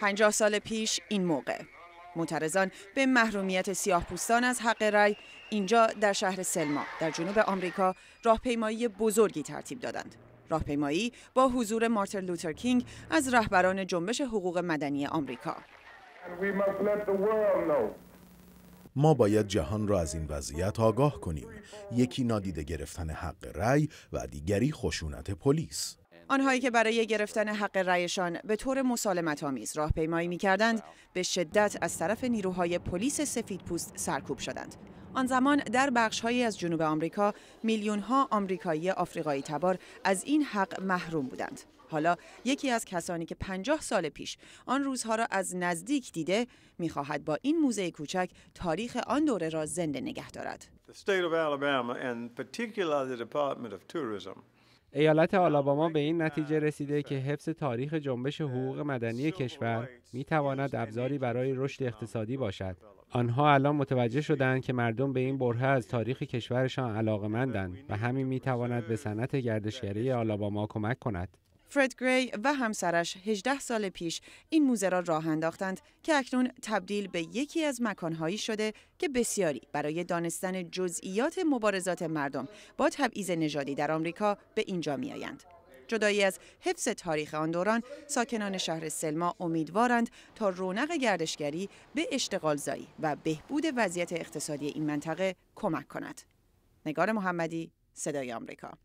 پنجاه سال پیش این موقع معترضان به محرومیت سیاهپوستان از حق رأی اینجا در شهر سلما در جنوب آمریکا راهپیمایی بزرگی ترتیب دادند راهپیمایی با حضور مارتین لوتر کینگ از رهبران جنبش حقوق مدنی آمریکا ما باید جهان را از این وضعیت آگاه کنیم یکی نادیده گرفتن حق رأی و دیگری خشونت پلیس آنهایی که برای گرفتن حق رأیشان به طور مسالمت آمیز راهپیمایی میکردند به شدت از طرف نیروهای پلیس سفیدپوست سرکوب شدند آن زمان در بخشهایی از جنوب آمریکا میلیونها ها آمریکایی آفریقایی تبار از این حق محروم بودند حالا یکی از کسانی که 50 سال پیش آن روزها را از نزدیک دیده میخواهد با این موزه کوچک تاریخ آن دوره را زنده نگه دارد. ایالت آلاباما به این نتیجه رسیده که حفظ تاریخ جنبش حقوق مدنی کشور می تواند ابزاری برای رشد اقتصادی باشد. آنها الان متوجه شدند که مردم به این برهه از تاریخ کشورشان علاقمندند و همین می تواند به صنعت گردشگری آلاباما کمک کند. فرد گری و همسرش 18 سال پیش این موزه را راه انداختند که اکنون تبدیل به یکی از مکانهایی شده که بسیاری برای دانستن جزئیات مبارزات مردم با تبعیض نژادی در آمریکا به اینجا میآیند. جدایی از حفظ تاریخ آن دوران ساکنان شهر سلما امیدوارند تا رونق گردشگری به اشتغال زایی و بهبود وضعیت اقتصادی این منطقه کمک کند. نگار محمدی صدای آمریکا